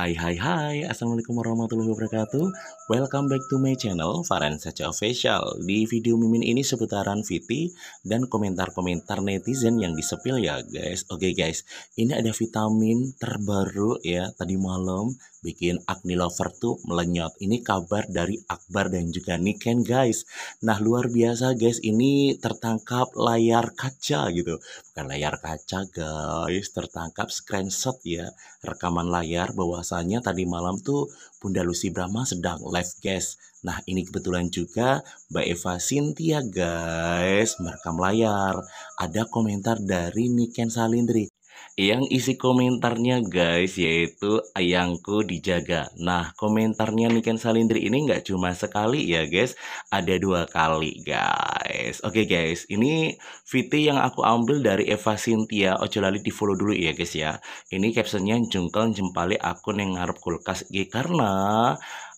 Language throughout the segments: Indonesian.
Hai hai hai, Assalamualaikum warahmatullahi wabarakatuh Welcome back to my channel, Farhan Sacha Official Di video Mimin ini seputaran VT dan komentar-komentar netizen yang disepil ya guys Oke okay guys, ini ada vitamin terbaru ya Tadi malam bikin acne lover tuh melenyot Ini kabar dari Akbar dan juga Niken guys Nah luar biasa guys, ini tertangkap layar kaca gitu Bukan layar kaca guys, tertangkap screenshot ya Rekaman layar bahwa bahwasanya tadi malam tuh Bunda Lucy Brahma sedang live guys. Nah, ini kebetulan juga Mbak Eva Sintia guys merekam layar. Ada komentar dari Niken Salindri yang isi komentarnya guys yaitu ayangku dijaga nah komentarnya Niken Salindri ini nggak cuma sekali ya guys ada dua kali guys oke okay, guys ini VT yang aku ambil dari Eva Cynthia ojo lali di follow dulu ya guys ya ini captionnya jengkel jempali akun yang ngarep kulkas G karena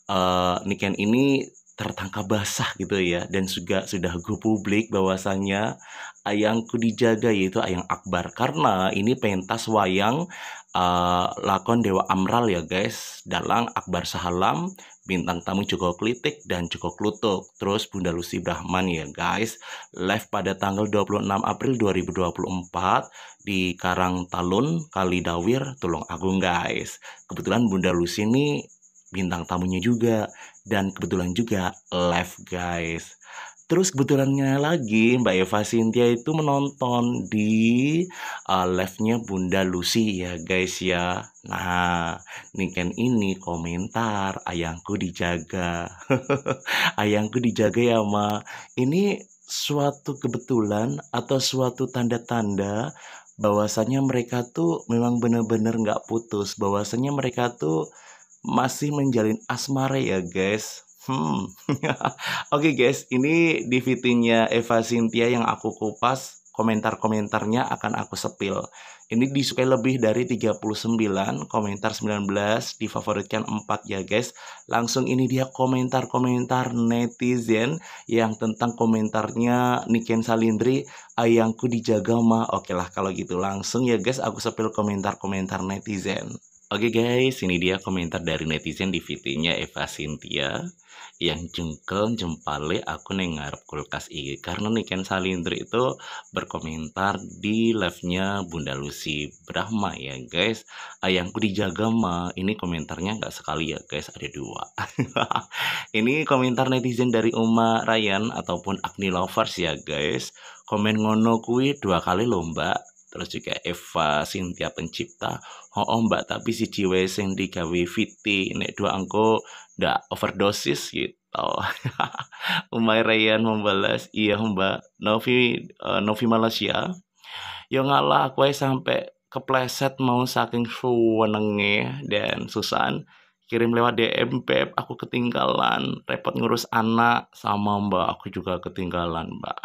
uh, Niken ini tertangkap basah gitu ya dan juga sudah go publik bahwasannya ayangku dijaga yaitu ayang Akbar karena ini pentas wayang uh, lakon Dewa Amral ya guys dalam Akbar Sahalam bintang tamu Joko Klitik dan Joko Klutuk terus Bunda Lucy Brahman ya guys live pada tanggal 26 April 2024 di Karang Talun Kalidawir Tulung Agung guys kebetulan Bunda Lucy ini bintang tamunya juga dan kebetulan juga live guys. Terus kebetulannya lagi Mbak Eva Sintia itu menonton di uh, live-nya Bunda Lucy ya guys ya. Nah, niken ini komentar ayangku dijaga. ayangku dijaga ya Ma. Ini suatu kebetulan atau suatu tanda-tanda bahwasannya mereka tuh memang benar-benar nggak putus. Bahwasannya mereka tuh masih menjalin asmara ya guys. Hmm. Oke okay guys, ini di Eva Cynthia yang aku kupas. Komentar-komentarnya akan aku sepil. Ini disukai lebih dari 39, komentar 19, difavoritkan 4 ya guys. Langsung ini dia komentar-komentar netizen yang tentang komentarnya Niken Salindri, ayangku dijaga ma. Oke lah kalau gitu langsung ya guys, aku sepil komentar-komentar netizen. Oke okay guys, ini dia komentar dari netizen di VT-nya Eva Cynthia yang jengkel jempale aku nengarap ngarep kulkas ini. karena nih Ken Salindri itu berkomentar di live-nya Bunda Lucy Brahma ya guys ayangku dijaga ma ini komentarnya nggak sekali ya guys ada dua ini komentar netizen dari Uma Ryan ataupun Agni Lovers ya guys komen ngono kui dua kali lomba terus juga Eva Cynthia pencipta oh, mbak tapi si jiwa sing digawe Viti nek dua angko ndak overdosis gitu Umay Ryan membalas iya mbak Novi uh, Novi Malaysia yo ya ngalah aku sampai kepleset mau saking suwenenge dan Susan kirim lewat DM beb aku ketinggalan repot ngurus anak sama mbak aku juga ketinggalan mbak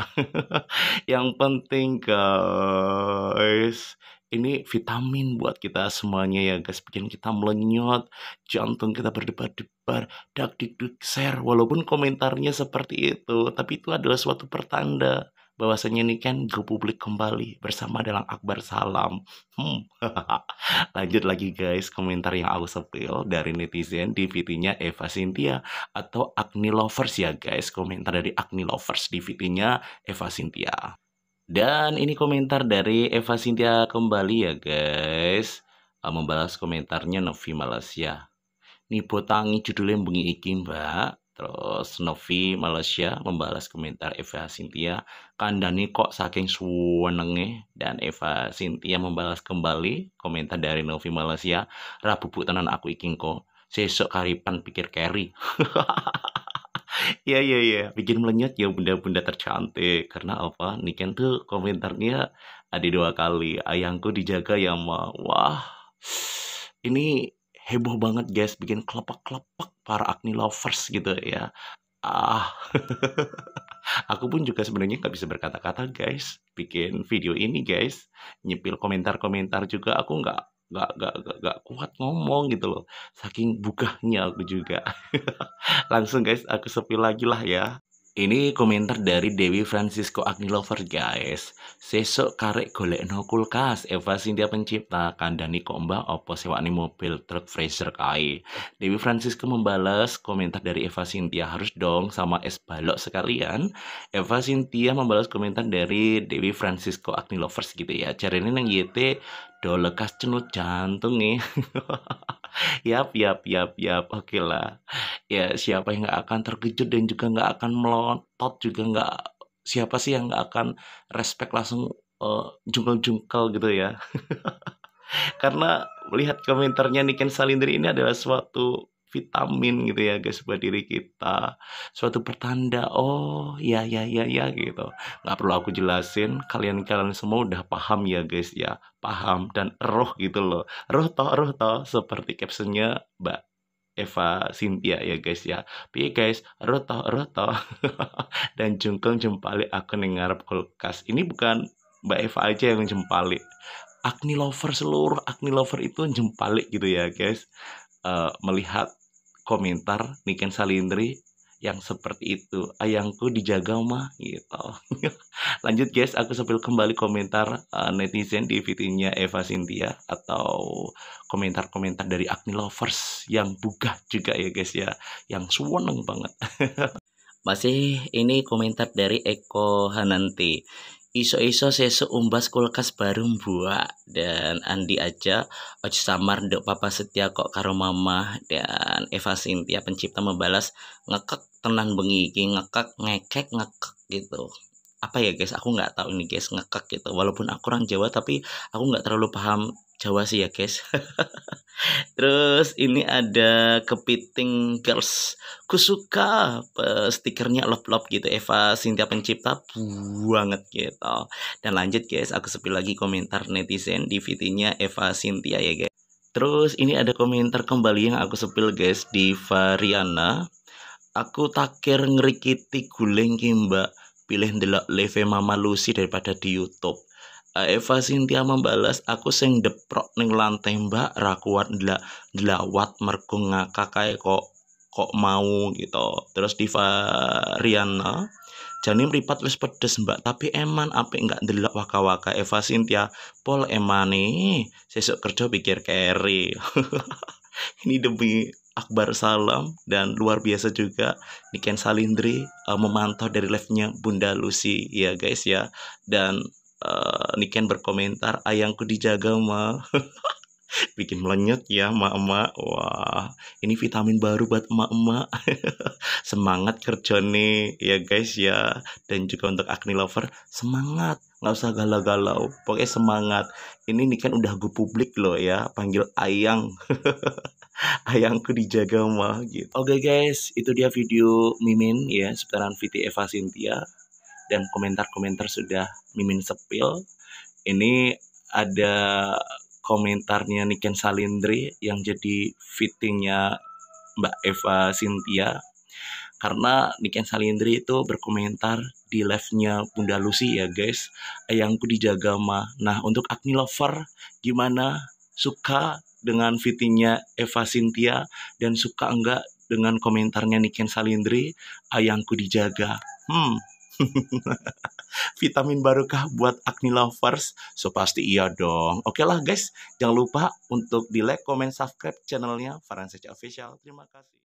yang penting guys ini vitamin buat kita semuanya ya guys bikin kita melenyot jantung kita berdebar-debar dak dik share walaupun komentarnya seperti itu tapi itu adalah suatu pertanda bahwasanya ini kan go publik kembali bersama dalam Akbar Salam. Hmm. Lanjut lagi guys, komentar yang aku sepil dari netizen DVT-nya Eva Cynthia atau Agni Lovers ya guys. Komentar dari Agni Lovers DVT-nya Eva Cynthia. Dan ini komentar dari Eva Cynthia kembali ya guys. Ah, membalas komentarnya Novi Malaysia. Nih botangi judulnya bengi iki mbak Terus Novi Malaysia membalas komentar Eva Cynthia, kandani kok saking suwenenge dan Eva Cynthia membalas kembali komentar dari Novi Malaysia, Rabu putanan aku iking kok. Sesok karipan pikir carry. Iya iya iya, bikin melenyut ya bunda-bunda tercantik karena apa? Niken tuh komentarnya ada dua kali. Ayangku dijaga ya ma. Wah. Ini heboh banget guys bikin kelepak-kelepak para acne lovers gitu ya ah aku pun juga sebenarnya nggak bisa berkata-kata guys bikin video ini guys nyepil komentar-komentar juga aku nggak nggak nggak nggak kuat ngomong gitu loh saking bukanya aku juga langsung guys aku sepi lagi lah ya ini komentar dari Dewi Francisco Agnilover guys. Sesok karek golek no kulkas Eva Cynthia pencipta kandani komba opo sewakne mobil truk freezer kai. Dewi Francisco membalas komentar dari Eva Cynthia harus dong sama es balok sekalian. Eva Cynthia membalas komentar dari Dewi Francisco Agnilovers gitu ya. Cari ini nang YT dolekas cenut jantung nih. E. Yap, yap, yap, yap. Oke lah. Ya, siapa yang nggak akan terkejut dan juga nggak akan melotot juga nggak siapa sih yang nggak akan respect langsung uh, jungkel-jungkel gitu ya. Karena melihat komentarnya Niken Salindri ini adalah suatu vitamin gitu ya guys buat diri kita suatu pertanda oh ya ya ya ya gitu nggak perlu aku jelasin kalian kalian semua udah paham ya guys ya paham dan roh gitu loh roh toh roh toh seperti captionnya mbak Eva Cynthia ya guys ya. Tapi ya guys, roh toh, roh toh. dan jungkung jempali aku dengar kulkas. Ini bukan Mbak Eva aja yang jempali. Agni lover seluruh Agni lover itu jempali gitu ya guys. Uh, melihat komentar Niken Salindri yang seperti itu ayangku dijaga mah gitu lanjut guys aku sambil kembali komentar uh, netizen di videonya Eva Cynthia atau komentar-komentar dari Agni Lovers yang bugah juga ya guys ya yang suweneng banget masih ini komentar dari Eko Hananti iso-iso saya umbas kulkas baru buah dan Andi aja ojo samar dok papa setia kok karo mama dan Eva Sintia pencipta membalas ngekek tenan bengi ngekek ngekek ngekek gitu apa ya guys aku nggak tahu ini guys ngekek gitu walaupun aku orang Jawa tapi aku nggak terlalu paham Jawa sih ya guys terus ini ada kepiting girls kusuka stikernya lop lop gitu Eva Sintia pencipta banget gitu dan lanjut guys aku sepi lagi komentar netizen di vt Eva Sintia ya guys Terus ini ada komentar kembali yang aku sepil guys di Variana aku takir ngerikiti guling mbak pilih ndelok live Mama Lucy daripada di YouTube. Eh, Eva Cynthia membalas aku sing deprok ning lantai mbak rakuat ndelak ndelawat mergo ngakak kae kok kok mau gitu. Terus Diva Riana jani mripat wis pedes mbak tapi eman apa nggak ndelok waka-waka Eva Cynthia pol emane sesuk kerja pikir keri ini demi Akbar Salam dan luar biasa juga Niken Salindri uh, memantau dari live-nya Bunda Lucy ya guys ya dan uh, Niken berkomentar ayangku dijaga Ma bikin melenyut ya emak-emak wah ini vitamin baru buat emak-emak semangat kerja nih ya guys ya dan juga untuk acne lover semangat nggak usah galau-galau pokoknya semangat ini Niken udah gue publik loh ya panggil ayang ayangku dijaga mah gitu. Oke okay, guys, itu dia video Mimin ya seputaran Vt Eva Cynthia dan komentar-komentar sudah Mimin sepil. Ini ada komentarnya Niken Salindri yang jadi fittingnya Mbak Eva Cynthia karena Niken Salindri itu berkomentar di live-nya Bunda Lucy ya guys ayangku dijaga mah nah untuk Agni Lover gimana suka dengan fittingnya Eva Cynthia dan suka enggak dengan komentarnya Niken Salindri, ayangku dijaga. Hmm. Vitamin barukah buat acne lovers? So pasti iya dong. Oke lah guys, jangan lupa untuk di like, comment, subscribe channelnya Farhan Official. Terima kasih.